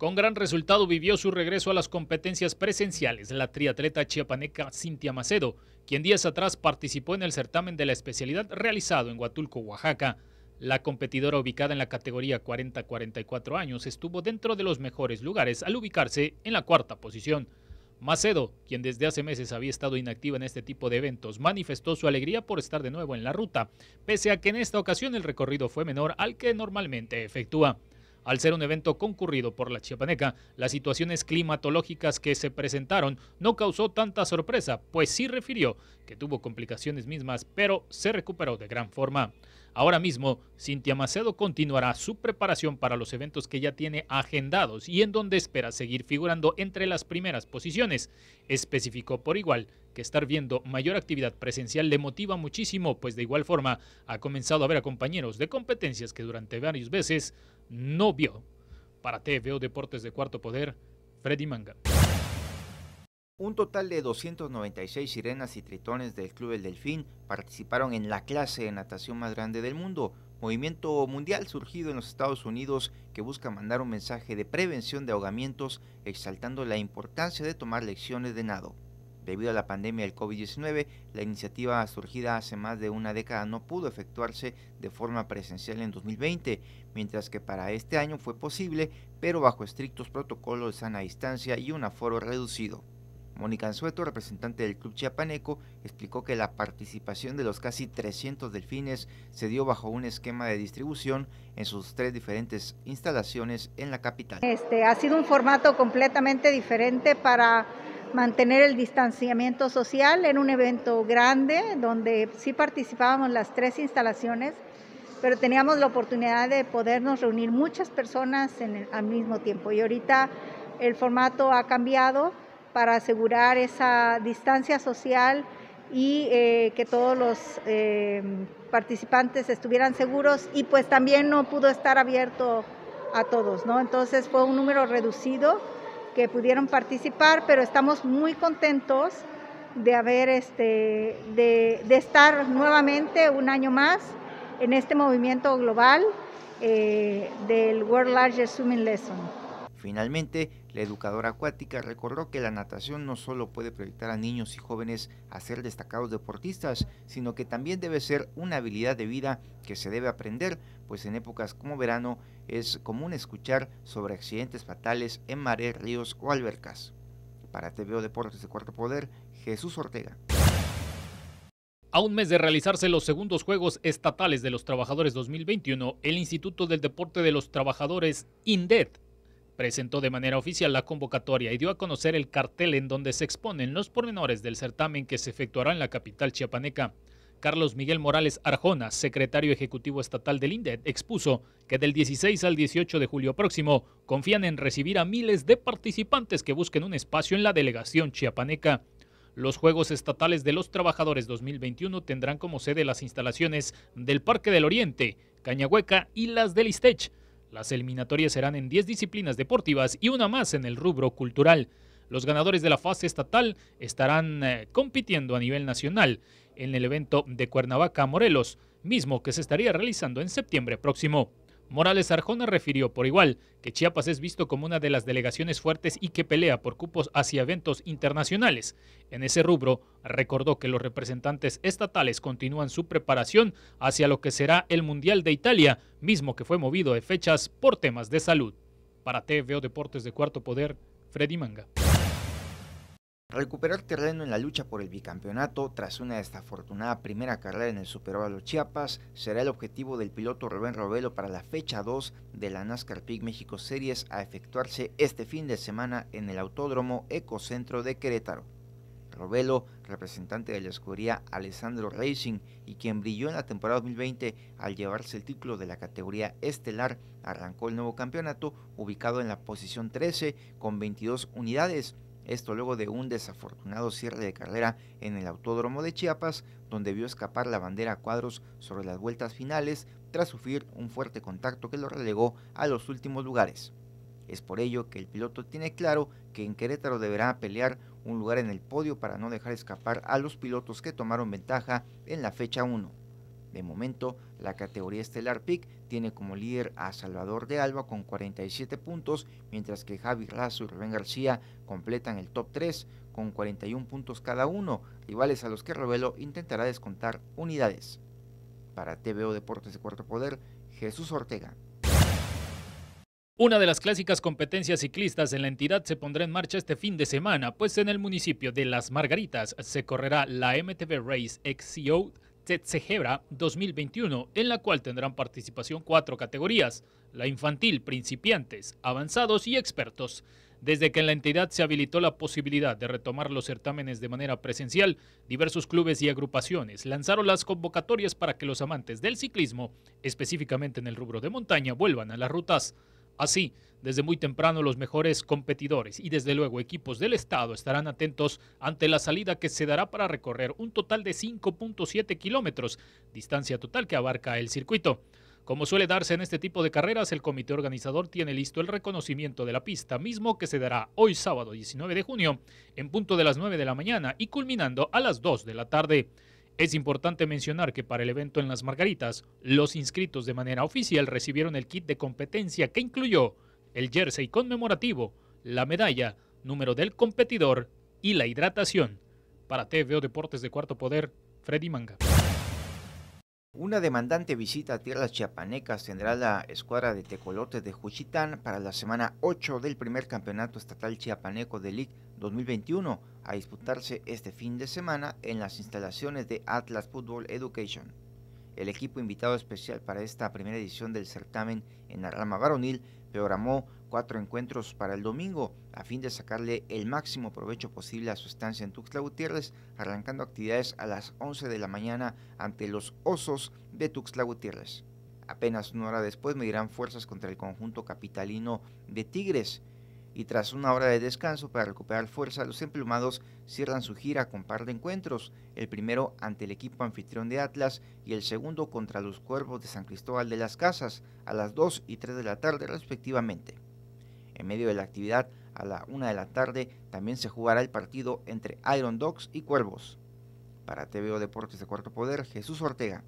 Con gran resultado vivió su regreso a las competencias presenciales la triatleta chiapaneca Cintia Macedo, quien días atrás participó en el certamen de la especialidad realizado en Huatulco, Oaxaca. La competidora ubicada en la categoría 40-44 años estuvo dentro de los mejores lugares al ubicarse en la cuarta posición. Macedo, quien desde hace meses había estado inactiva en este tipo de eventos, manifestó su alegría por estar de nuevo en la ruta, pese a que en esta ocasión el recorrido fue menor al que normalmente efectúa. Al ser un evento concurrido por la chiapaneca, las situaciones climatológicas que se presentaron no causó tanta sorpresa, pues sí refirió que tuvo complicaciones mismas, pero se recuperó de gran forma. Ahora mismo, Cintia Macedo continuará su preparación para los eventos que ya tiene agendados y en donde espera seguir figurando entre las primeras posiciones. Especificó por igual que estar viendo mayor actividad presencial le motiva muchísimo, pues de igual forma ha comenzado a ver a compañeros de competencias que durante varios veces no vio. Para TVO Deportes de Cuarto Poder, Freddy Manga. Un total de 296 sirenas y tritones del Club El Delfín participaron en la clase de natación más grande del mundo, movimiento mundial surgido en los Estados Unidos que busca mandar un mensaje de prevención de ahogamientos, exaltando la importancia de tomar lecciones de nado. Debido a la pandemia del COVID-19, la iniciativa surgida hace más de una década no pudo efectuarse de forma presencial en 2020, mientras que para este año fue posible, pero bajo estrictos protocolos de sana distancia y un aforo reducido. Mónica Anzueto, representante del Club Chiapaneco, explicó que la participación de los casi 300 delfines se dio bajo un esquema de distribución en sus tres diferentes instalaciones en la capital. Este ha sido un formato completamente diferente para mantener el distanciamiento social. en un evento grande donde sí participábamos las tres instalaciones, pero teníamos la oportunidad de podernos reunir muchas personas en el, al mismo tiempo. Y ahorita el formato ha cambiado para asegurar esa distancia social y eh, que todos los eh, participantes estuvieran seguros y pues también no pudo estar abierto a todos, ¿no? Entonces fue un número reducido que pudieron participar, pero estamos muy contentos de haber este, de, estar nuevamente un año más en este movimiento global eh, del World Largest Swimming Lesson. Finalmente, la educadora acuática recordó que la natación no solo puede proyectar a niños y jóvenes a ser destacados deportistas, sino que también debe ser una habilidad de vida que se debe aprender, pues en épocas como verano es común escuchar sobre accidentes fatales en mares, ríos o albercas. Para TVO Deportes de Cuarto Poder, Jesús Ortega. A un mes de realizarse los segundos Juegos Estatales de los Trabajadores 2021, el Instituto del Deporte de los Trabajadores, INDET, presentó de manera oficial la convocatoria y dio a conocer el cartel en donde se exponen los pormenores del certamen que se efectuará en la capital chiapaneca. Carlos Miguel Morales Arjona, secretario ejecutivo estatal del INDET, expuso que del 16 al 18 de julio próximo confían en recibir a miles de participantes que busquen un espacio en la delegación chiapaneca. Los Juegos Estatales de los Trabajadores 2021 tendrán como sede las instalaciones del Parque del Oriente, Cañahueca y las del Istech, las eliminatorias serán en 10 disciplinas deportivas y una más en el rubro cultural. Los ganadores de la fase estatal estarán eh, compitiendo a nivel nacional en el evento de Cuernavaca, Morelos, mismo que se estaría realizando en septiembre próximo. Morales Arjona refirió por igual que Chiapas es visto como una de las delegaciones fuertes y que pelea por cupos hacia eventos internacionales. En ese rubro, recordó que los representantes estatales continúan su preparación hacia lo que será el Mundial de Italia, mismo que fue movido de fechas por temas de salud. Para TVO Deportes de Cuarto Poder, Freddy Manga. Recuperar terreno en la lucha por el bicampeonato tras una desafortunada primera carrera en el Superóvalo Chiapas será el objetivo del piloto Rubén Robelo para la fecha 2 de la NASCAR Pig México Series a efectuarse este fin de semana en el Autódromo Ecocentro de Querétaro. Robelo, representante de la escudería Alessandro Racing y quien brilló en la temporada 2020 al llevarse el título de la categoría estelar, arrancó el nuevo campeonato ubicado en la posición 13 con 22 unidades esto luego de un desafortunado cierre de carrera en el Autódromo de Chiapas, donde vio escapar la bandera a cuadros sobre las vueltas finales tras sufrir un fuerte contacto que lo relegó a los últimos lugares. Es por ello que el piloto tiene claro que en Querétaro deberá pelear un lugar en el podio para no dejar escapar a los pilotos que tomaron ventaja en la fecha 1. De momento, la categoría estelar PIC tiene como líder a Salvador de Alba con 47 puntos, mientras que Javi Razo y Rubén García completan el top 3 con 41 puntos cada uno, rivales a los que Revelo intentará descontar unidades. Para TVO Deportes de Cuarto Poder, Jesús Ortega. Una de las clásicas competencias ciclistas en la entidad se pondrá en marcha este fin de semana, pues en el municipio de Las Margaritas se correrá la MTV Race XCO CEGEBRA 2021, en la cual tendrán participación cuatro categorías, la infantil, principiantes, avanzados y expertos. Desde que en la entidad se habilitó la posibilidad de retomar los certámenes de manera presencial, diversos clubes y agrupaciones lanzaron las convocatorias para que los amantes del ciclismo, específicamente en el rubro de montaña, vuelvan a las rutas. Así, desde muy temprano los mejores competidores y desde luego equipos del estado estarán atentos ante la salida que se dará para recorrer un total de 5.7 kilómetros, distancia total que abarca el circuito. Como suele darse en este tipo de carreras, el comité organizador tiene listo el reconocimiento de la pista mismo que se dará hoy sábado 19 de junio en punto de las 9 de la mañana y culminando a las 2 de la tarde. Es importante mencionar que para el evento en Las Margaritas, los inscritos de manera oficial recibieron el kit de competencia que incluyó el jersey conmemorativo, la medalla, número del competidor y la hidratación. Para TVO Deportes de Cuarto Poder, Freddy Manga. Una demandante visita a tierras chiapanecas tendrá la escuadra de tecolotes de Juchitán para la semana 8 del primer campeonato estatal chiapaneco de Ligue 2021 a disputarse este fin de semana en las instalaciones de Atlas Football Education. El equipo invitado especial para esta primera edición del certamen en la rama varonil programó cuatro encuentros para el domingo a fin de sacarle el máximo provecho posible a su estancia en Tuxtla Gutiérrez, arrancando actividades a las 11 de la mañana ante los Osos de Tuxtla Gutiérrez. Apenas una hora después medirán fuerzas contra el conjunto capitalino de Tigres, y tras una hora de descanso para recuperar fuerza, los emplumados cierran su gira con par de encuentros, el primero ante el equipo anfitrión de Atlas y el segundo contra los Cuervos de San Cristóbal de las Casas a las 2 y 3 de la tarde respectivamente. En medio de la actividad, a la 1 de la tarde también se jugará el partido entre Iron Dogs y Cuervos. Para TVO Deportes de Cuarto Poder, Jesús Ortega.